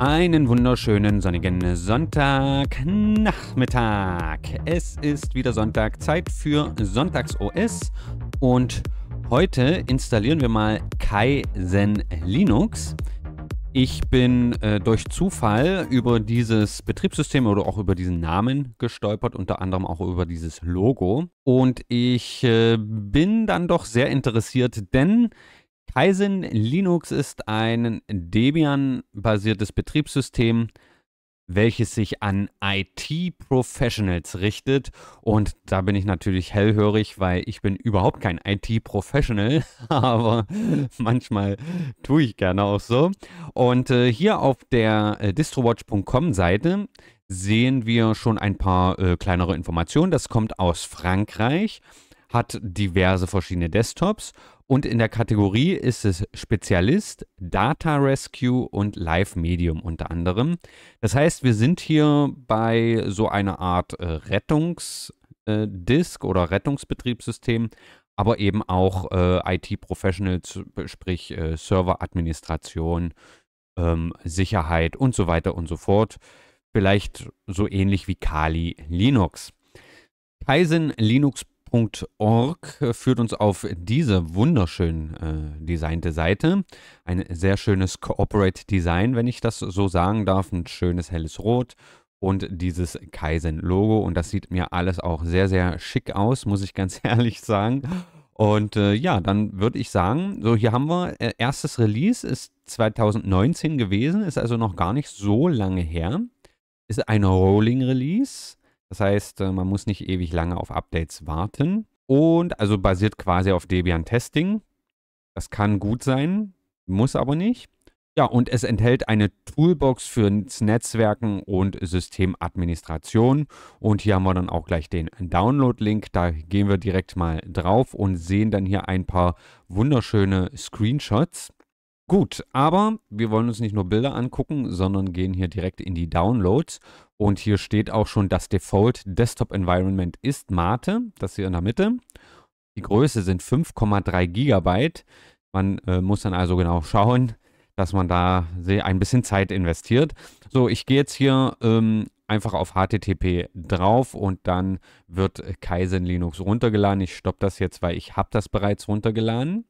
Einen wunderschönen sonnigen Sonntagnachmittag. Es ist wieder Sonntag, Zeit für Sonntags OS und heute installieren wir mal Kaizen Linux. Ich bin äh, durch Zufall über dieses Betriebssystem oder auch über diesen Namen gestolpert, unter anderem auch über dieses Logo. Und ich äh, bin dann doch sehr interessiert, denn Kaizen Linux ist ein Debian-basiertes Betriebssystem, welches sich an IT-Professionals richtet. Und da bin ich natürlich hellhörig, weil ich bin überhaupt kein IT-Professional, aber manchmal tue ich gerne auch so. Und äh, hier auf der äh, distrowatch.com-Seite sehen wir schon ein paar äh, kleinere Informationen. Das kommt aus Frankreich hat diverse verschiedene Desktops und in der Kategorie ist es Spezialist, Data Rescue und Live Medium unter anderem. Das heißt, wir sind hier bei so einer Art äh, Rettungsdisk äh, oder Rettungsbetriebssystem, aber eben auch äh, IT-Professionals, sprich äh, Serveradministration, ähm, Sicherheit und so weiter und so fort. Vielleicht so ähnlich wie Kali Linux. Kaizen Linux www.design.org äh, führt uns auf diese wunderschön äh, designte Seite. Ein sehr schönes Corporate Design, wenn ich das so sagen darf. Ein schönes helles Rot und dieses Kaizen-Logo. Und das sieht mir alles auch sehr, sehr schick aus, muss ich ganz ehrlich sagen. Und äh, ja, dann würde ich sagen, so hier haben wir, äh, erstes Release ist 2019 gewesen, ist also noch gar nicht so lange her. Ist ein Rolling Release. Das heißt, äh, man muss nicht ewig lange auf Updates warten. Und also basiert quasi auf Debian Testing. Das kann gut sein, muss aber nicht. Ja, und es enthält eine Toolbox für Netzwerken und Systemadministration. Und hier haben wir dann auch gleich den Download-Link. Da gehen wir direkt mal drauf und sehen dann hier ein paar wunderschöne Screenshots. Gut, aber wir wollen uns nicht nur Bilder angucken, sondern gehen hier direkt in die Downloads und hier steht auch schon, das Default Desktop Environment ist Mate, das hier in der Mitte. Die Größe sind 5,3 Gigabyte. Man äh, muss dann also genau schauen, dass man da ein bisschen Zeit investiert. So, ich gehe jetzt hier ähm, einfach auf HTTP drauf und dann wird Kaizen Linux runtergeladen. Ich stoppe das jetzt, weil ich habe das bereits runtergeladen.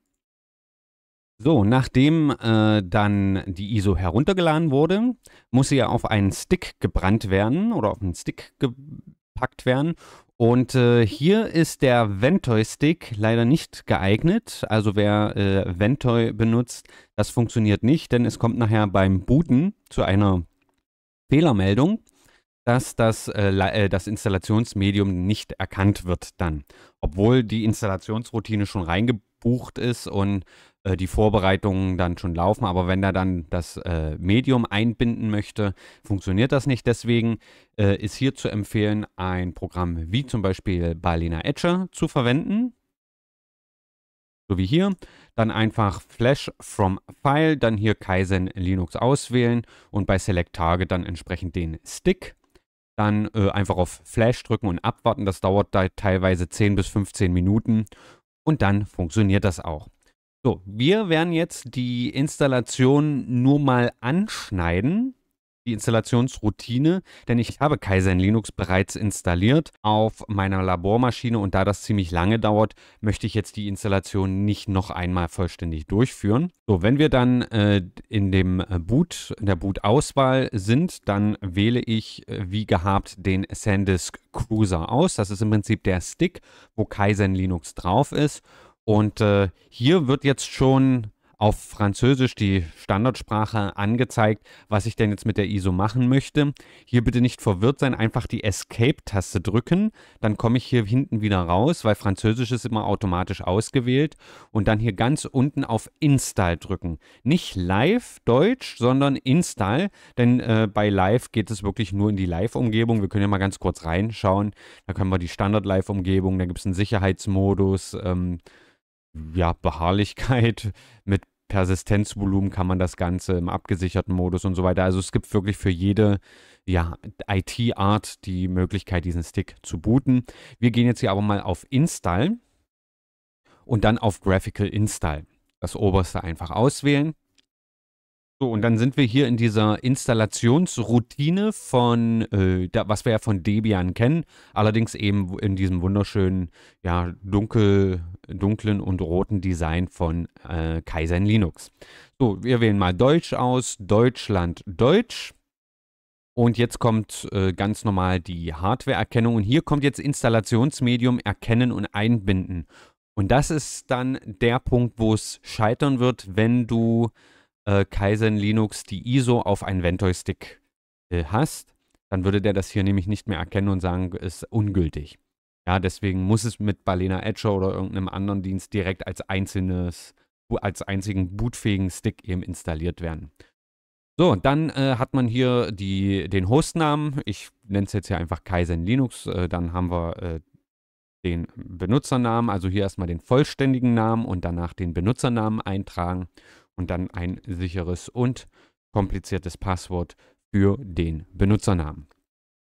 So, nachdem äh, dann die ISO heruntergeladen wurde, muss sie ja auf einen Stick gebrannt werden oder auf einen Stick gepackt werden. Und äh, hier ist der Ventoy-Stick leider nicht geeignet. Also wer äh, Ventoy benutzt, das funktioniert nicht, denn es kommt nachher beim Booten zu einer Fehlermeldung, dass das, äh, äh das Installationsmedium nicht erkannt wird dann. Obwohl die Installationsroutine schon reingebucht ist und äh, die Vorbereitungen dann schon laufen. Aber wenn er dann das äh, Medium einbinden möchte, funktioniert das nicht. Deswegen äh, ist hier zu empfehlen, ein Programm wie zum Beispiel Balena Etcher zu verwenden. So wie hier. Dann einfach Flash from File, dann hier Kaizen Linux auswählen und bei Select Target dann entsprechend den Stick dann äh, einfach auf Flash drücken und abwarten. Das dauert da teilweise 10 bis 15 Minuten und dann funktioniert das auch. So, wir werden jetzt die Installation nur mal anschneiden, die Installationsroutine, denn ich habe Kaizen Linux bereits installiert auf meiner Labormaschine und da das ziemlich lange dauert, möchte ich jetzt die Installation nicht noch einmal vollständig durchführen. So, wenn wir dann äh, in dem äh, Boot, in der Boot-Auswahl sind, dann wähle ich äh, wie gehabt den SanDisk Cruiser aus. Das ist im Prinzip der Stick, wo Kaizen Linux drauf ist und äh, hier wird jetzt schon auf Französisch die Standardsprache angezeigt, was ich denn jetzt mit der ISO machen möchte. Hier bitte nicht verwirrt sein, einfach die Escape-Taste drücken, dann komme ich hier hinten wieder raus, weil Französisch ist immer automatisch ausgewählt und dann hier ganz unten auf Install drücken. Nicht Live Deutsch, sondern Install, denn äh, bei Live geht es wirklich nur in die Live-Umgebung. Wir können ja mal ganz kurz reinschauen, da können wir die Standard-Live-Umgebung, da gibt es einen Sicherheitsmodus, ähm, ja, Beharrlichkeit, mit Persistenzvolumen kann man das Ganze im abgesicherten Modus und so weiter. Also es gibt wirklich für jede ja, IT-Art die Möglichkeit, diesen Stick zu booten. Wir gehen jetzt hier aber mal auf Install und dann auf Graphical Install. Das oberste einfach auswählen. So, und dann sind wir hier in dieser Installationsroutine von, äh, da, was wir ja von Debian kennen, allerdings eben in diesem wunderschönen, ja, dunkel, dunklen und roten Design von äh, Kaizen Linux. So, wir wählen mal Deutsch aus, Deutschland, Deutsch. Und jetzt kommt äh, ganz normal die Hardware-Erkennung und hier kommt jetzt Installationsmedium erkennen und einbinden. Und das ist dann der Punkt, wo es scheitern wird, wenn du äh, Kaizen Linux die ISO auf einen Ventoy-Stick äh, hast, dann würde der das hier nämlich nicht mehr erkennen und sagen, ist ungültig. Ja, deswegen muss es mit Balena Edger oder irgendeinem anderen Dienst direkt als einzelnes, als einzigen bootfähigen Stick eben installiert werden. So, dann äh, hat man hier die, den Hostnamen. Ich nenne es jetzt hier einfach Kaizen Linux. Äh, dann haben wir äh, den Benutzernamen, also hier erstmal den vollständigen Namen und danach den Benutzernamen eintragen und dann ein sicheres und kompliziertes Passwort für den Benutzernamen.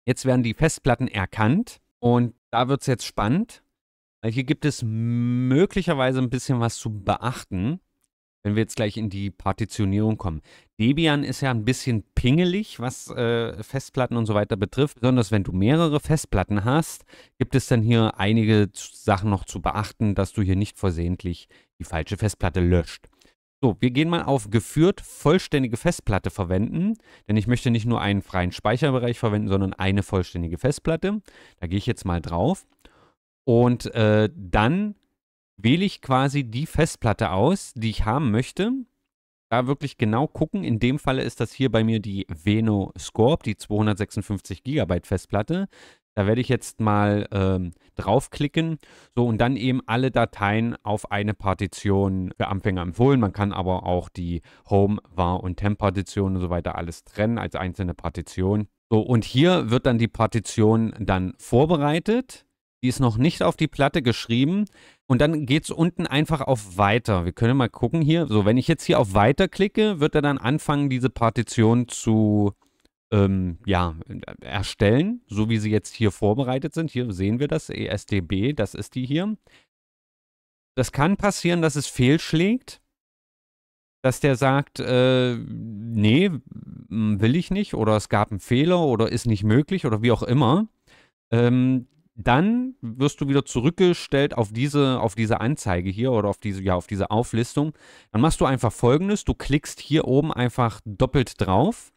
Jetzt werden die Festplatten erkannt und da wird es jetzt spannend, weil hier gibt es möglicherweise ein bisschen was zu beachten, wenn wir jetzt gleich in die Partitionierung kommen. Debian ist ja ein bisschen pingelig, was äh, Festplatten und so weiter betrifft. Besonders wenn du mehrere Festplatten hast, gibt es dann hier einige Sachen noch zu beachten, dass du hier nicht versehentlich die falsche Festplatte löscht. So, wir gehen mal auf geführt vollständige Festplatte verwenden, denn ich möchte nicht nur einen freien Speicherbereich verwenden, sondern eine vollständige Festplatte. Da gehe ich jetzt mal drauf und äh, dann wähle ich quasi die Festplatte aus, die ich haben möchte. Da wirklich genau gucken. In dem Falle ist das hier bei mir die Veno Scorp, die 256 GB Festplatte. Da werde ich jetzt mal ähm, draufklicken. So, und dann eben alle Dateien auf eine Partition für Anfänger empfohlen. Man kann aber auch die Home, Var und Temp-Partition und so weiter alles trennen als einzelne Partition. So, und hier wird dann die Partition dann vorbereitet. Die ist noch nicht auf die Platte geschrieben. Und dann geht es unten einfach auf Weiter. Wir können mal gucken hier. So, wenn ich jetzt hier auf Weiter klicke, wird er dann anfangen, diese Partition zu ähm, ja, erstellen, so wie sie jetzt hier vorbereitet sind. Hier sehen wir das, ESDB, das ist die hier. Das kann passieren, dass es fehlschlägt, dass der sagt, äh, nee, will ich nicht oder es gab einen Fehler oder ist nicht möglich oder wie auch immer. Ähm, dann wirst du wieder zurückgestellt auf diese, auf diese Anzeige hier oder auf diese, ja, auf diese Auflistung. Dann machst du einfach folgendes, du klickst hier oben einfach doppelt drauf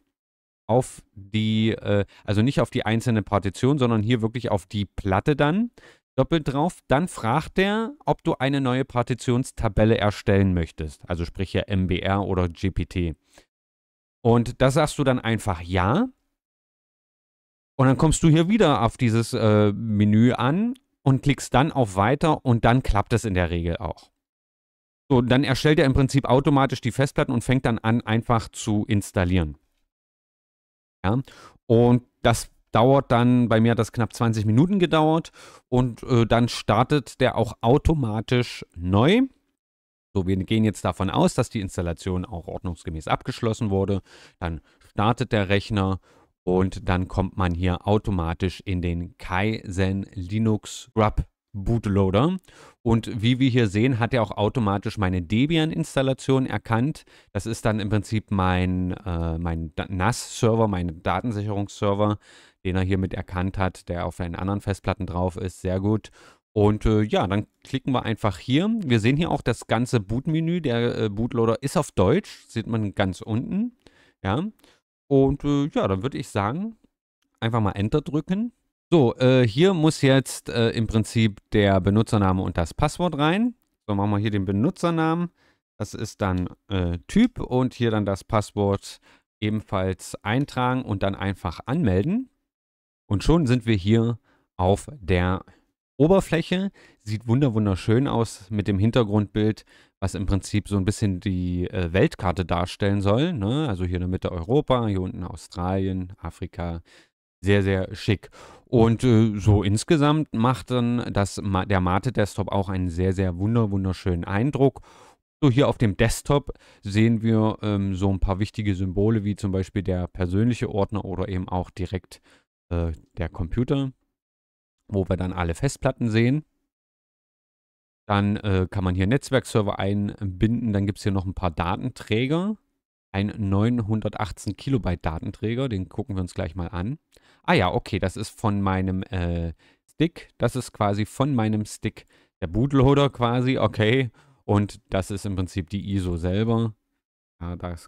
auf die, äh, also nicht auf die einzelne Partition, sondern hier wirklich auf die Platte dann doppelt drauf. Dann fragt er, ob du eine neue Partitionstabelle erstellen möchtest. Also sprich ja MBR oder GPT. Und da sagst du dann einfach ja. Und dann kommst du hier wieder auf dieses äh, Menü an und klickst dann auf Weiter und dann klappt es in der Regel auch. So, dann erstellt er im Prinzip automatisch die Festplatten und fängt dann an, einfach zu installieren. Ja? Und das dauert dann, bei mir hat das knapp 20 Minuten gedauert und äh, dann startet der auch automatisch neu. So, wir gehen jetzt davon aus, dass die Installation auch ordnungsgemäß abgeschlossen wurde. Dann startet der Rechner und dann kommt man hier automatisch in den Kaizen Linux Grub Bootloader. Und wie wir hier sehen, hat er auch automatisch meine Debian-Installation erkannt. Das ist dann im Prinzip mein, äh, mein NAS-Server, mein Datensicherungsserver, den er hiermit erkannt hat, der auf einen anderen Festplatten drauf ist. Sehr gut. Und äh, ja, dann klicken wir einfach hier. Wir sehen hier auch das ganze Bootmenü. Der äh, Bootloader ist auf Deutsch, sieht man ganz unten. Ja. Und äh, ja, dann würde ich sagen, einfach mal Enter drücken. So, äh, hier muss jetzt äh, im Prinzip der Benutzername und das Passwort rein. So, machen wir hier den Benutzernamen. Das ist dann äh, Typ und hier dann das Passwort ebenfalls eintragen und dann einfach anmelden. Und schon sind wir hier auf der Oberfläche. Sieht wunderschön aus mit dem Hintergrundbild, was im Prinzip so ein bisschen die äh, Weltkarte darstellen soll. Ne? Also hier in der Mitte Europa, hier unten Australien, Afrika, sehr, sehr schick. Und äh, so insgesamt macht dann das, der Mate Desktop auch einen sehr, sehr wunderschönen Eindruck. So hier auf dem Desktop sehen wir ähm, so ein paar wichtige Symbole, wie zum Beispiel der persönliche Ordner oder eben auch direkt äh, der Computer, wo wir dann alle Festplatten sehen. Dann äh, kann man hier Netzwerkserver einbinden. Dann gibt es hier noch ein paar Datenträger. Ein 918 Kilobyte Datenträger, den gucken wir uns gleich mal an. Ah ja, okay, das ist von meinem äh, Stick. Das ist quasi von meinem Stick der Bootloader quasi, okay. Und das ist im Prinzip die ISO selber. Ja, das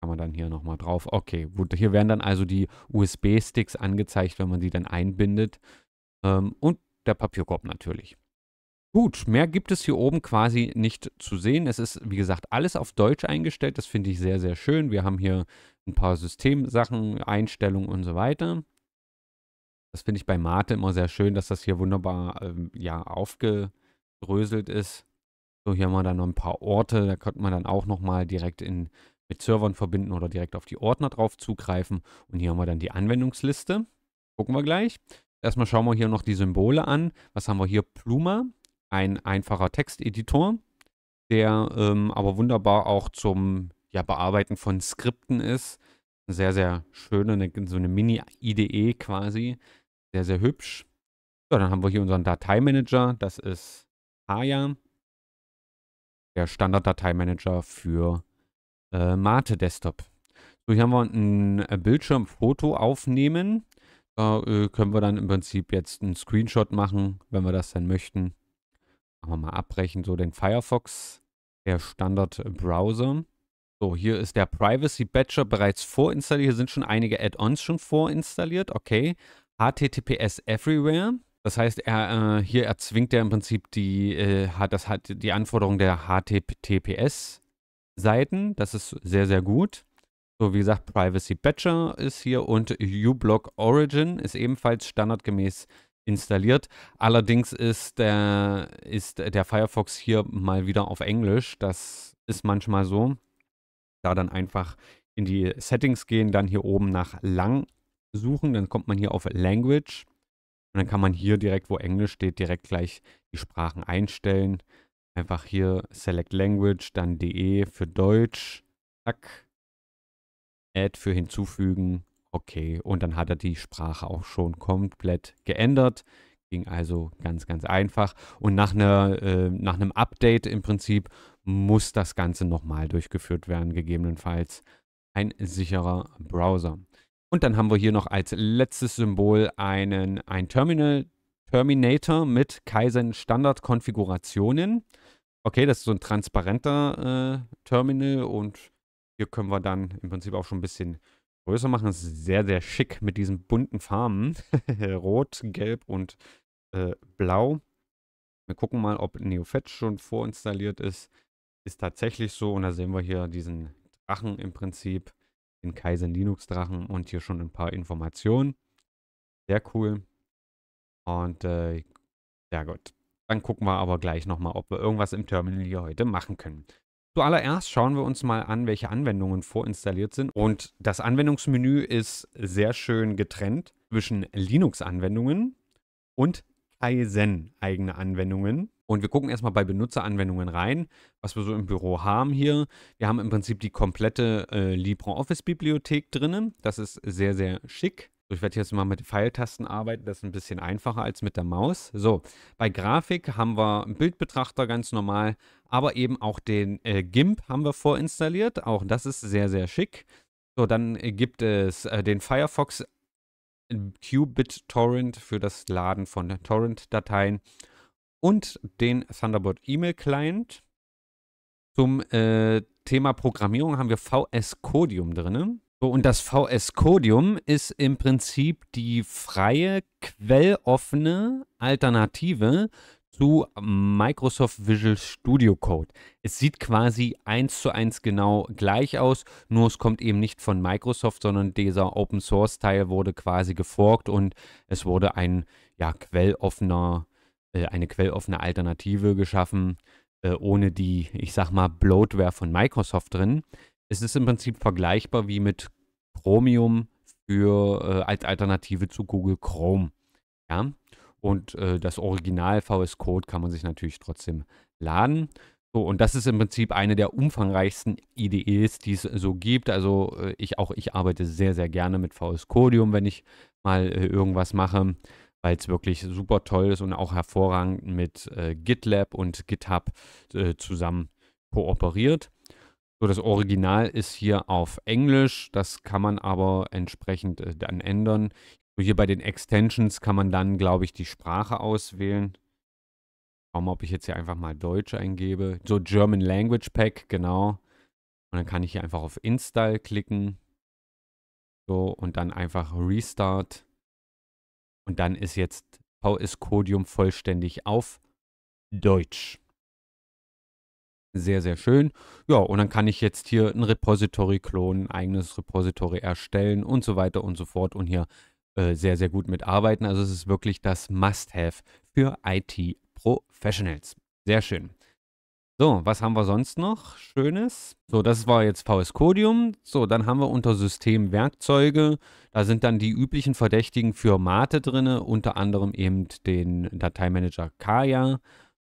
kann man dann hier nochmal drauf. Okay, gut, hier werden dann also die USB-Sticks angezeigt, wenn man die dann einbindet. Ähm, und der Papierkorb natürlich. Gut, mehr gibt es hier oben quasi nicht zu sehen. Es ist, wie gesagt, alles auf Deutsch eingestellt. Das finde ich sehr, sehr schön. Wir haben hier ein paar Systemsachen, Einstellungen und so weiter. Das finde ich bei Mate immer sehr schön, dass das hier wunderbar ähm, ja, aufgedröselt ist. So, hier haben wir dann noch ein paar Orte. Da könnte man dann auch nochmal direkt in, mit Servern verbinden oder direkt auf die Ordner drauf zugreifen. Und hier haben wir dann die Anwendungsliste. Gucken wir gleich. Erstmal schauen wir hier noch die Symbole an. Was haben wir hier? Pluma, ein einfacher Texteditor, der ähm, aber wunderbar auch zum ja, Bearbeiten von Skripten ist. Sehr, sehr schön, ne, so eine Mini-IDE quasi, sehr, sehr hübsch. So, dann haben wir hier unseren Dateimanager. Das ist Haya. Der Standard-Dateimanager für äh, Mate Desktop. So, hier haben wir ein äh, Bildschirmfoto aufnehmen. Da äh, können wir dann im Prinzip jetzt einen Screenshot machen, wenn wir das dann möchten. Machen wir mal abbrechen, so den Firefox, der Standard-Browser. So, hier ist der Privacy Badger bereits vorinstalliert. Hier sind schon einige Add-ons schon vorinstalliert. Okay, HTTPS Everywhere. Das heißt, er, äh, hier erzwingt er im Prinzip die, äh, das, die Anforderung der HTTPS-Seiten. Das ist sehr, sehr gut. So, wie gesagt, Privacy Badger ist hier und uBlock Origin ist ebenfalls standardgemäß installiert. Allerdings ist der, ist der Firefox hier mal wieder auf Englisch. Das ist manchmal so. Da dann einfach in die Settings gehen, dann hier oben nach lang suchen. Dann kommt man hier auf Language. Und dann kann man hier direkt, wo Englisch steht, direkt gleich die Sprachen einstellen. Einfach hier Select Language, dann DE für Deutsch. Zack. Add für hinzufügen. Okay. Und dann hat er die Sprache auch schon komplett geändert. Ging also ganz, ganz einfach. Und nach, einer, äh, nach einem Update im Prinzip muss das Ganze nochmal durchgeführt werden, gegebenenfalls. Ein sicherer Browser. Und dann haben wir hier noch als letztes Symbol einen, ein Terminal Terminator mit Kaizen Standard Konfigurationen. Okay, das ist so ein transparenter äh, Terminal und hier können wir dann im Prinzip auch schon ein bisschen größer machen. Das ist sehr, sehr schick mit diesen bunten Farben. Rot, Gelb und äh, Blau. Wir gucken mal, ob NeoFetch schon vorinstalliert ist. Ist tatsächlich so und da sehen wir hier diesen Drachen im Prinzip den Kaizen Linux Drachen und hier schon ein paar Informationen. Sehr cool. Und äh, ja gut. Dann gucken wir aber gleich nochmal, ob wir irgendwas im Terminal hier heute machen können. Zuallererst schauen wir uns mal an, welche Anwendungen vorinstalliert sind. Und das Anwendungsmenü ist sehr schön getrennt zwischen Linux-Anwendungen und Kaizen-eigene Anwendungen. Und wir gucken erstmal bei Benutzeranwendungen rein, was wir so im Büro haben hier. Wir haben im Prinzip die komplette äh, LibreOffice-Bibliothek drinnen. Das ist sehr, sehr schick. Ich werde jetzt mal mit Pfeiltasten arbeiten, das ist ein bisschen einfacher als mit der Maus. So, bei Grafik haben wir einen Bildbetrachter ganz normal, aber eben auch den äh, GIMP haben wir vorinstalliert. Auch das ist sehr, sehr schick. So, dann gibt es äh, den Firefox Qubit Torrent für das Laden von Torrent-Dateien und den Thunderbird E-Mail Client. Zum äh, Thema Programmierung haben wir VS Codium drin. So, und das VS Codium ist im Prinzip die freie, quelloffene Alternative zu Microsoft Visual Studio Code. Es sieht quasi eins zu eins genau gleich aus, nur es kommt eben nicht von Microsoft, sondern dieser Open Source Teil wurde quasi geforkt und es wurde ein ja quelloffener äh, eine quelloffene Alternative geschaffen, äh, ohne die, ich sag mal, Bloatware von Microsoft drin. Es ist im Prinzip vergleichbar wie mit Chromium für, äh, als Alternative zu Google Chrome. Ja? Und das Original VS Code kann man sich natürlich trotzdem laden. So, und das ist im Prinzip eine der umfangreichsten IDEs, die es so gibt. Also ich auch, ich arbeite sehr, sehr gerne mit VS Codium, wenn ich mal irgendwas mache weil es wirklich super toll ist und auch hervorragend mit äh, GitLab und GitHub äh, zusammen kooperiert. So, das Original ist hier auf Englisch, das kann man aber entsprechend äh, dann ändern. So, hier bei den Extensions kann man dann, glaube ich, die Sprache auswählen. Schauen wir, ob ich jetzt hier einfach mal Deutsch eingebe. So, German Language Pack, genau. Und dann kann ich hier einfach auf Install klicken. So, und dann einfach Restart. Und dann ist jetzt VS Codium vollständig auf Deutsch. Sehr, sehr schön. Ja, und dann kann ich jetzt hier ein Repository klonen, ein eigenes Repository erstellen und so weiter und so fort und hier äh, sehr, sehr gut mitarbeiten. Also es ist wirklich das Must-Have für IT-Professionals. Sehr schön. So, was haben wir sonst noch Schönes? So, das war jetzt VS Codium. So, dann haben wir unter System Werkzeuge. Da sind dann die üblichen Verdächtigen für Mate drin, unter anderem eben den Dateimanager Kaya.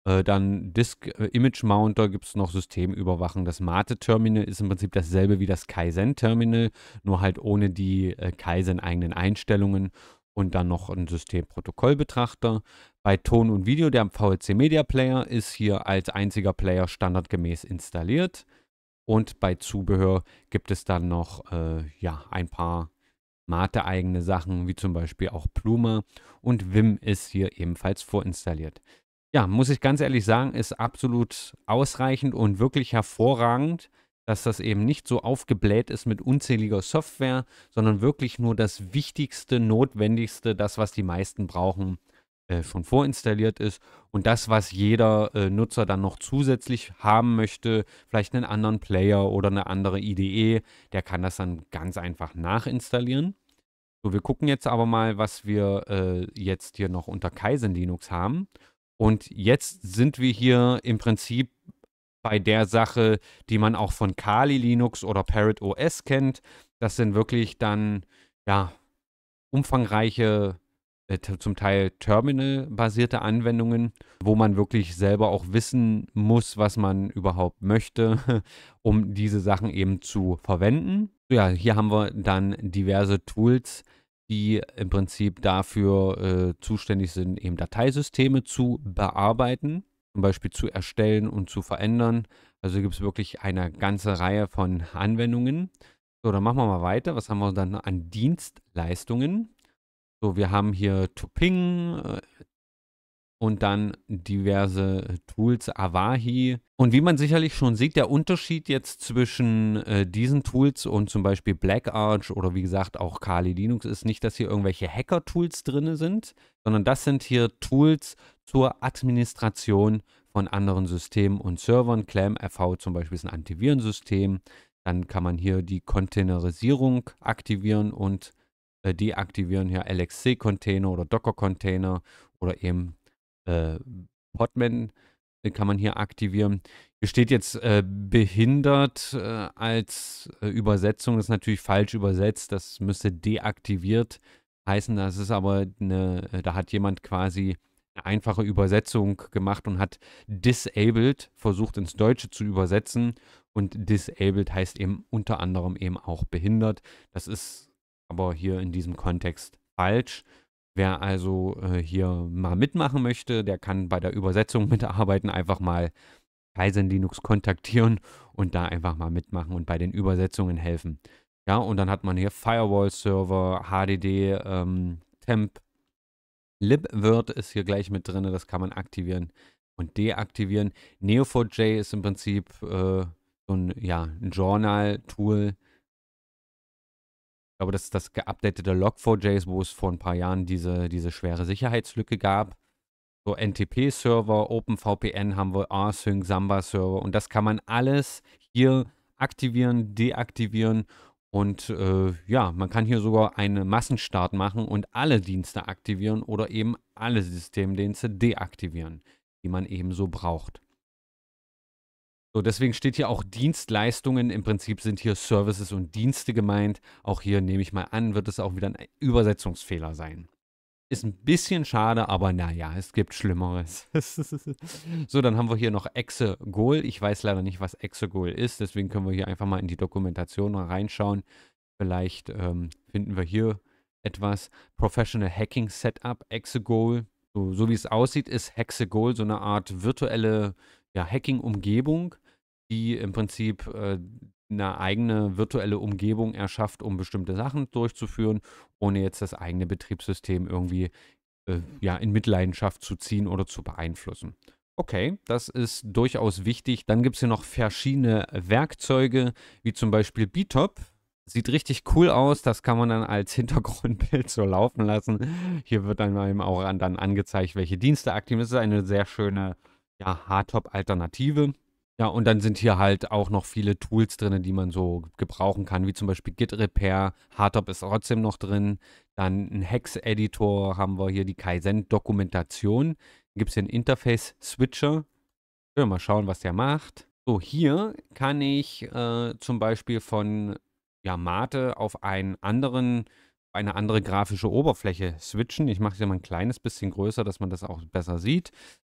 Äh, dann Disk äh, Image Mounter gibt es noch Systemüberwachung. Das Mate Terminal ist im Prinzip dasselbe wie das Kaizen Terminal, nur halt ohne die äh, Kaizen eigenen Einstellungen und dann noch ein Systemprotokollbetrachter. Bei Ton und Video, der VLC Media Player, ist hier als einziger Player standardgemäß installiert. Und bei Zubehör gibt es dann noch äh, ja, ein paar Mate-eigene Sachen, wie zum Beispiel auch Pluma. Und Wim ist hier ebenfalls vorinstalliert. Ja, muss ich ganz ehrlich sagen, ist absolut ausreichend und wirklich hervorragend, dass das eben nicht so aufgebläht ist mit unzähliger Software, sondern wirklich nur das Wichtigste, Notwendigste, das, was die meisten brauchen, äh, schon vorinstalliert ist und das, was jeder äh, Nutzer dann noch zusätzlich haben möchte, vielleicht einen anderen Player oder eine andere IDE, der kann das dann ganz einfach nachinstallieren. So, wir gucken jetzt aber mal, was wir äh, jetzt hier noch unter Kaizen Linux haben. Und jetzt sind wir hier im Prinzip bei der Sache, die man auch von Kali Linux oder Parrot OS kennt. Das sind wirklich dann ja umfangreiche äh, zum Teil terminal-basierte Anwendungen, wo man wirklich selber auch wissen muss, was man überhaupt möchte, um diese Sachen eben zu verwenden. Ja, hier haben wir dann diverse Tools, die im Prinzip dafür äh, zuständig sind, eben Dateisysteme zu bearbeiten, zum Beispiel zu erstellen und zu verändern. Also gibt es wirklich eine ganze Reihe von Anwendungen. So, dann machen wir mal weiter. Was haben wir dann an Dienstleistungen? So, wir haben hier Tuping äh, und dann diverse Tools, Awahi. Und wie man sicherlich schon sieht, der Unterschied jetzt zwischen äh, diesen Tools und zum Beispiel BlackArch oder wie gesagt auch Kali Linux ist nicht, dass hier irgendwelche Hacker-Tools drin sind, sondern das sind hier Tools zur Administration von anderen Systemen und Servern. ClamRV zum Beispiel ist ein Antivirensystem. Dann kann man hier die Containerisierung aktivieren und äh, die aktivieren hier LXC-Container oder Docker-Container oder eben äh, Podman äh, kann man hier aktivieren. Hier steht jetzt äh, behindert äh, als äh, Übersetzung, das ist natürlich falsch übersetzt, das müsste deaktiviert heißen, das ist aber eine, da hat jemand quasi eine einfache Übersetzung gemacht und hat disabled versucht ins Deutsche zu übersetzen und disabled heißt eben unter anderem eben auch behindert. Das ist aber hier in diesem Kontext falsch. Wer also äh, hier mal mitmachen möchte, der kann bei der Übersetzung mitarbeiten, einfach mal Kaizen Linux kontaktieren und da einfach mal mitmachen und bei den Übersetzungen helfen. Ja, und dann hat man hier Firewall-Server, HDD, ähm, Temp, LibWord ist hier gleich mit drin, das kann man aktivieren und deaktivieren. Neo4j ist im Prinzip äh, so ein ja, Journal-Tool, ich glaube, das ist das geupdatete Log4JS, wo es vor ein paar Jahren diese, diese schwere Sicherheitslücke gab. So NTP-Server, OpenVPN haben wir, rsync, Samba-Server und das kann man alles hier aktivieren, deaktivieren und äh, ja, man kann hier sogar einen Massenstart machen und alle Dienste aktivieren oder eben alle Systemdienste deaktivieren, die man eben so braucht. So, deswegen steht hier auch Dienstleistungen. Im Prinzip sind hier Services und Dienste gemeint. Auch hier nehme ich mal an, wird es auch wieder ein Übersetzungsfehler sein. Ist ein bisschen schade, aber naja, es gibt Schlimmeres. so, dann haben wir hier noch Exegol. Ich weiß leider nicht, was Exegol ist, deswegen können wir hier einfach mal in die Dokumentation reinschauen. Vielleicht ähm, finden wir hier etwas. Professional Hacking Setup, Exegol. So, so wie es aussieht, ist Hexegol so eine Art virtuelle ja, Hacking-Umgebung die im Prinzip äh, eine eigene virtuelle Umgebung erschafft, um bestimmte Sachen durchzuführen, ohne jetzt das eigene Betriebssystem irgendwie äh, ja, in Mitleidenschaft zu ziehen oder zu beeinflussen. Okay, das ist durchaus wichtig. Dann gibt es hier noch verschiedene Werkzeuge, wie zum Beispiel BTOP. Sieht richtig cool aus, das kann man dann als Hintergrundbild so laufen lassen. Hier wird dann eben auch dann angezeigt, welche Dienste aktiv sind. Das ist eine sehr schöne ja, Hardtop-Alternative. Ja, und dann sind hier halt auch noch viele Tools drin, die man so gebrauchen kann, wie zum Beispiel Git Repair, Hardtop ist trotzdem noch drin, dann ein Hex-Editor haben wir hier, die Kaizen-Dokumentation, gibt es hier einen Interface-Switcher, ja, mal schauen, was der macht. So, hier kann ich äh, zum Beispiel von ja, Mate auf einen anderen, eine andere grafische Oberfläche switchen. Ich mache es ja mal ein kleines bisschen größer, dass man das auch besser sieht.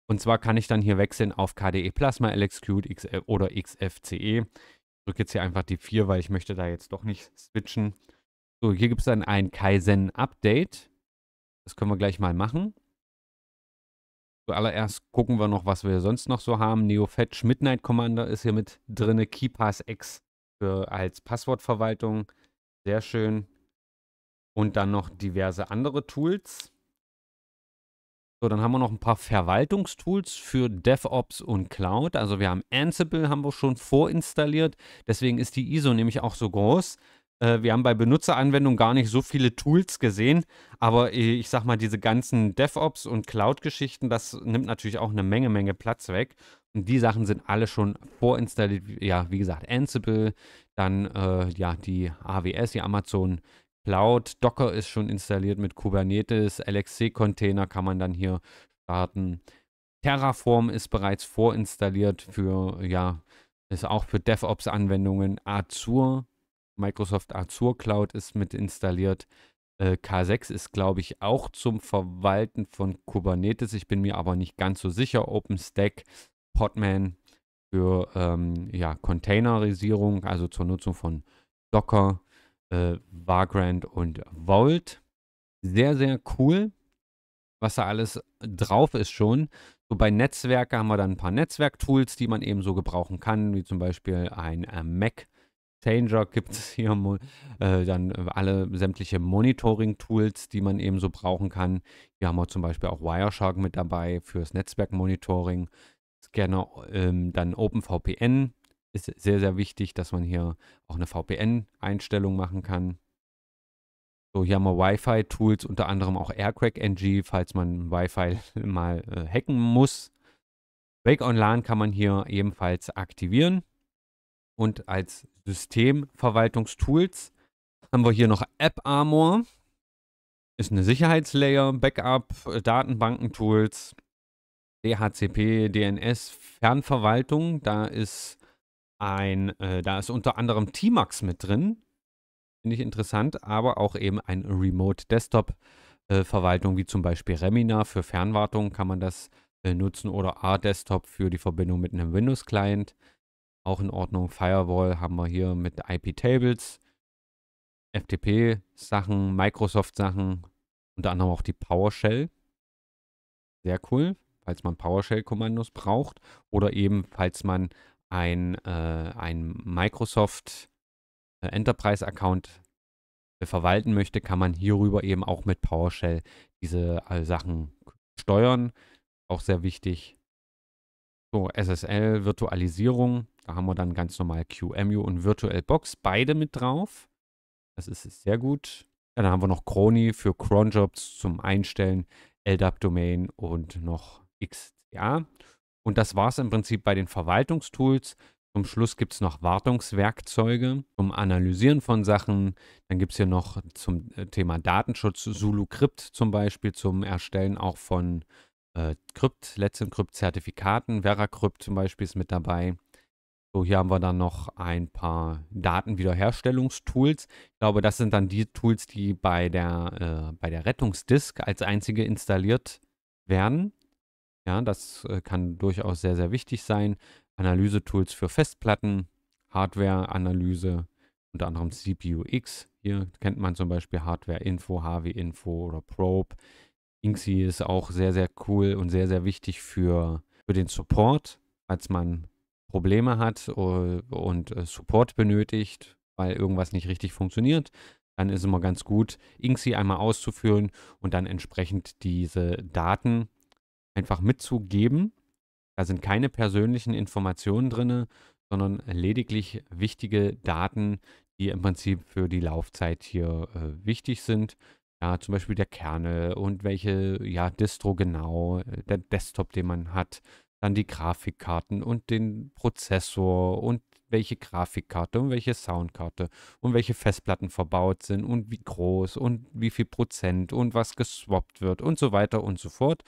Und zwar kann ich dann hier wechseln auf KDE Plasma, LXQt XF äh, oder XFCE. Ich drücke jetzt hier einfach die 4, weil ich möchte da jetzt doch nicht switchen. So, hier gibt es dann ein Kaizen-Update. Das können wir gleich mal machen. Zuallererst gucken wir noch, was wir sonst noch so haben. NeoFetch Midnight Commander ist hier mit drin. KeyPass X für, als Passwortverwaltung. Sehr schön. Und dann noch diverse andere Tools. So, dann haben wir noch ein paar Verwaltungstools für DevOps und Cloud. Also wir haben Ansible, haben wir schon vorinstalliert. Deswegen ist die ISO nämlich auch so groß. Äh, wir haben bei Benutzeranwendungen gar nicht so viele Tools gesehen, aber ich sag mal, diese ganzen DevOps und Cloud-Geschichten, das nimmt natürlich auch eine Menge, Menge Platz weg. Und die Sachen sind alle schon vorinstalliert. Ja, wie gesagt, Ansible, dann äh, ja die AWS, die Amazon Cloud. Docker ist schon installiert mit Kubernetes. LXC-Container kann man dann hier starten. Terraform ist bereits vorinstalliert für, ja, ist auch für DevOps-Anwendungen. Azure, Microsoft Azure Cloud ist mit installiert. Äh, K6 ist, glaube ich, auch zum Verwalten von Kubernetes. Ich bin mir aber nicht ganz so sicher. OpenStack, Podman für ähm, ja, Containerisierung, also zur Nutzung von Docker äh, Vagrant und Volt. Sehr, sehr cool, was da alles drauf ist schon. So bei Netzwerke haben wir dann ein paar Netzwerktools, die man eben so gebrauchen kann, wie zum Beispiel ein äh, Mac Changer gibt es hier äh, dann alle sämtliche Monitoring-Tools, die man eben so brauchen kann. Hier haben wir zum Beispiel auch Wireshark mit dabei fürs Netzwerk-Monitoring. Scanner, ähm, dann OpenVPN ist sehr, sehr wichtig, dass man hier auch eine VPN-Einstellung machen kann. So, hier haben wir Wi-Fi-Tools, unter anderem auch Aircrack NG, falls man Wi-Fi mal äh, hacken muss. Wake on kann man hier ebenfalls aktivieren. Und als Systemverwaltungstools haben wir hier noch App Armor. Ist eine Sicherheitslayer, Backup, äh, Datenbanken-Tools, DHCP, DNS, Fernverwaltung. Da ist ein, äh, da ist unter anderem T-Max mit drin, finde ich interessant, aber auch eben ein Remote Desktop äh, Verwaltung, wie zum Beispiel Remina für Fernwartung kann man das äh, nutzen oder a desktop für die Verbindung mit einem Windows Client. Auch in Ordnung. Firewall haben wir hier mit IP Tables, FTP Sachen, Microsoft Sachen, unter anderem auch die PowerShell. Sehr cool, falls man PowerShell Kommandos braucht oder eben falls man ein, äh, ein Microsoft äh, Enterprise-Account äh, verwalten möchte, kann man hierüber eben auch mit PowerShell diese äh, Sachen steuern. Auch sehr wichtig. So, SSL, Virtualisierung. Da haben wir dann ganz normal QMU und VirtualBox, beide mit drauf. Das ist sehr gut. Ja, dann haben wir noch Crony für Cronjobs zum Einstellen, LDAP-Domain und noch XCA. Und das war es im Prinzip bei den Verwaltungstools. Zum Schluss gibt es noch Wartungswerkzeuge zum Analysieren von Sachen. Dann gibt es hier noch zum äh, Thema Datenschutz Zulu Crypt zum Beispiel zum Erstellen auch von äh, Crypt, letzten Crypt-Zertifikaten. VeraCrypt zum Beispiel ist mit dabei. So, hier haben wir dann noch ein paar Datenwiederherstellungstools. Ich glaube, das sind dann die Tools, die bei der, äh, bei der Rettungsdisk als einzige installiert werden. Ja, das äh, kann durchaus sehr, sehr wichtig sein. Analyse-Tools für Festplatten, Hardware-Analyse, unter anderem CPU-X. Hier kennt man zum Beispiel Hardware-Info, HW-Info oder Probe. Inksy ist auch sehr, sehr cool und sehr, sehr wichtig für, für den Support, falls man Probleme hat äh, und äh, Support benötigt, weil irgendwas nicht richtig funktioniert. Dann ist immer ganz gut, Inksy einmal auszuführen und dann entsprechend diese Daten einfach mitzugeben. Da sind keine persönlichen Informationen drin, sondern lediglich wichtige Daten, die im Prinzip für die Laufzeit hier äh, wichtig sind. Ja, zum Beispiel der Kernel und welche ja, Distro genau, äh, der Desktop, den man hat, dann die Grafikkarten und den Prozessor und welche Grafikkarte und welche Soundkarte und welche Festplatten verbaut sind und wie groß und wie viel Prozent und was geswappt wird und so weiter und so fort.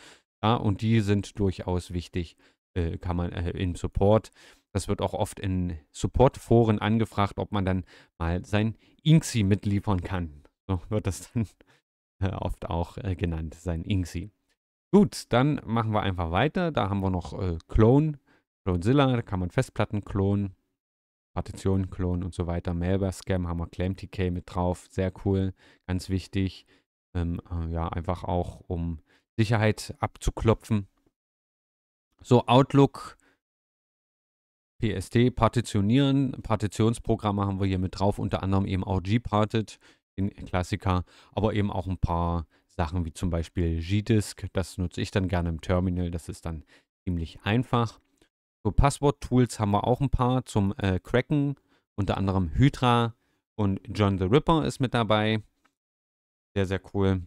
Ja, und die sind durchaus wichtig, äh, kann man äh, im Support. Das wird auch oft in Support-Foren angefragt, ob man dann mal sein Inksy mitliefern kann. So wird das dann äh, oft auch äh, genannt, sein Inksy. Gut, dann machen wir einfach weiter. Da haben wir noch äh, Clone, Clonezilla, da kann man Festplatten klonen, Partitionen klonen und so weiter. Malware-Scam haben wir ClaimTK mit drauf, sehr cool, ganz wichtig. Ähm, äh, ja, einfach auch, um Sicherheit abzuklopfen. So, Outlook, PST, Partitionieren, Partitionsprogramme haben wir hier mit drauf, unter anderem eben auch Gparted, den Klassiker, aber eben auch ein paar Sachen wie zum Beispiel Gdisk, das nutze ich dann gerne im Terminal, das ist dann ziemlich einfach. So, Passwort-Tools haben wir auch ein paar zum äh, Cracken, unter anderem Hydra und John the Ripper ist mit dabei. Sehr, sehr cool.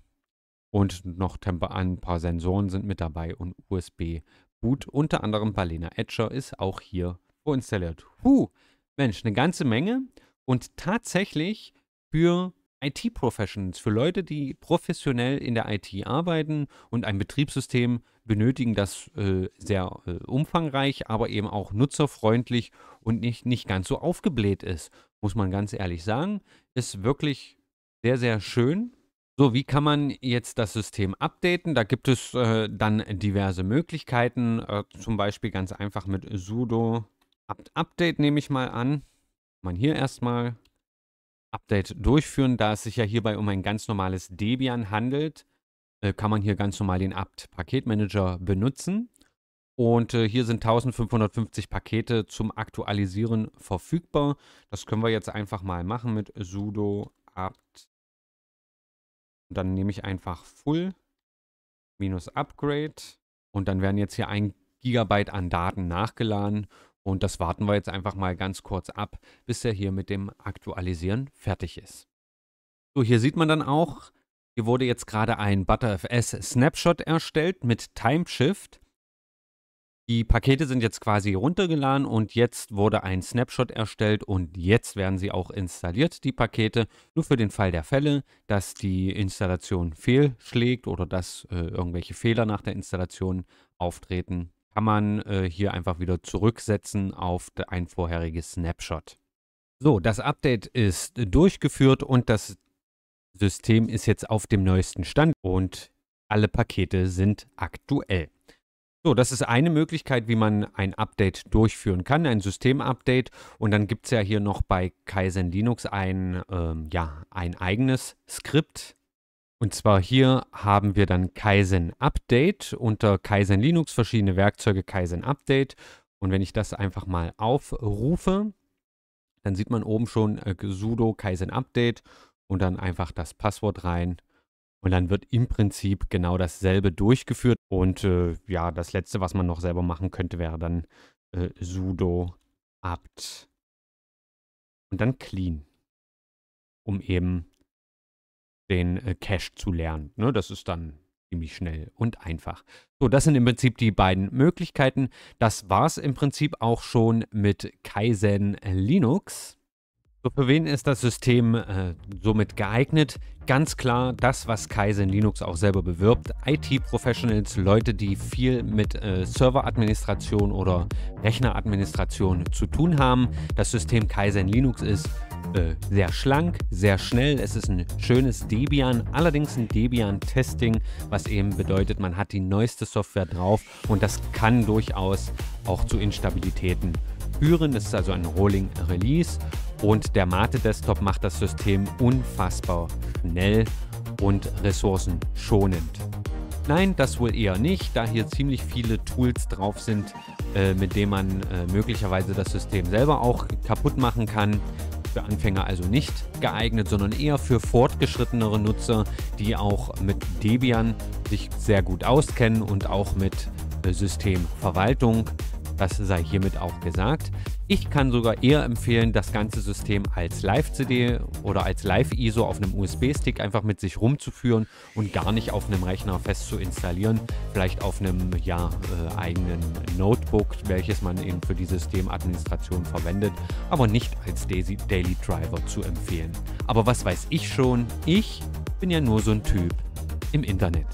Und noch ein paar Sensoren sind mit dabei und USB-Boot. Unter anderem Balena Etcher ist auch hier vorinstalliert. Huh, Mensch, eine ganze Menge. Und tatsächlich für IT-Professionals, für Leute, die professionell in der IT arbeiten und ein Betriebssystem benötigen, das äh, sehr äh, umfangreich, aber eben auch nutzerfreundlich und nicht, nicht ganz so aufgebläht ist, muss man ganz ehrlich sagen. Ist wirklich sehr, sehr schön so, wie kann man jetzt das System updaten? Da gibt es äh, dann diverse Möglichkeiten, äh, zum Beispiel ganz einfach mit sudo apt update nehme ich mal an. Man hier erstmal Update durchführen, da es sich ja hierbei um ein ganz normales Debian handelt, äh, kann man hier ganz normal den apt Paketmanager benutzen. Und äh, hier sind 1550 Pakete zum Aktualisieren verfügbar. Das können wir jetzt einfach mal machen mit sudo apt und dann nehme ich einfach Full minus Upgrade und dann werden jetzt hier ein Gigabyte an Daten nachgeladen und das warten wir jetzt einfach mal ganz kurz ab, bis er hier mit dem Aktualisieren fertig ist. So, hier sieht man dann auch, hier wurde jetzt gerade ein ButterFS Snapshot erstellt mit Timeshift. Die Pakete sind jetzt quasi runtergeladen und jetzt wurde ein Snapshot erstellt und jetzt werden sie auch installiert, die Pakete. Nur für den Fall der Fälle, dass die Installation fehlschlägt oder dass äh, irgendwelche Fehler nach der Installation auftreten, kann man äh, hier einfach wieder zurücksetzen auf ein vorheriges Snapshot. So, das Update ist durchgeführt und das System ist jetzt auf dem neuesten Stand und alle Pakete sind aktuell. So, das ist eine Möglichkeit, wie man ein Update durchführen kann, ein Systemupdate. Und dann gibt es ja hier noch bei Kaizen Linux ein, ähm, ja, ein eigenes Skript. Und zwar hier haben wir dann Kaizen Update unter Kaizen Linux verschiedene Werkzeuge Kaizen Update. Und wenn ich das einfach mal aufrufe, dann sieht man oben schon äh, sudo Kaizen Update und dann einfach das Passwort rein, und dann wird im Prinzip genau dasselbe durchgeführt. Und äh, ja, das Letzte, was man noch selber machen könnte, wäre dann äh, sudo apt und dann clean, um eben den äh, Cache zu lernen. Ne, das ist dann ziemlich schnell und einfach. So, das sind im Prinzip die beiden Möglichkeiten. Das war es im Prinzip auch schon mit Kaizen Linux. So, für wen ist das System äh, somit geeignet? Ganz klar das, was Kaizen Linux auch selber bewirbt. IT-Professionals, Leute, die viel mit äh, Serveradministration oder Rechneradministration zu tun haben. Das System Kaizen Linux ist äh, sehr schlank, sehr schnell. Es ist ein schönes Debian, allerdings ein Debian-Testing, was eben bedeutet, man hat die neueste Software drauf und das kann durchaus auch zu Instabilitäten führen. Es ist also ein Rolling Release und der Mate Desktop macht das System unfassbar schnell und ressourcenschonend. Nein, das wohl eher nicht, da hier ziemlich viele Tools drauf sind, äh, mit denen man äh, möglicherweise das System selber auch kaputt machen kann. Für Anfänger also nicht geeignet, sondern eher für fortgeschrittenere Nutzer, die auch mit Debian sich sehr gut auskennen und auch mit äh, Systemverwaltung. Das sei hiermit auch gesagt. Ich kann sogar eher empfehlen, das ganze System als Live-CD oder als Live-ISO auf einem USB-Stick einfach mit sich rumzuführen und gar nicht auf einem Rechner fest zu installieren. Vielleicht auf einem ja, äh, eigenen Notebook, welches man eben für die Systemadministration verwendet, aber nicht als Daily Driver zu empfehlen. Aber was weiß ich schon? Ich bin ja nur so ein Typ im Internet.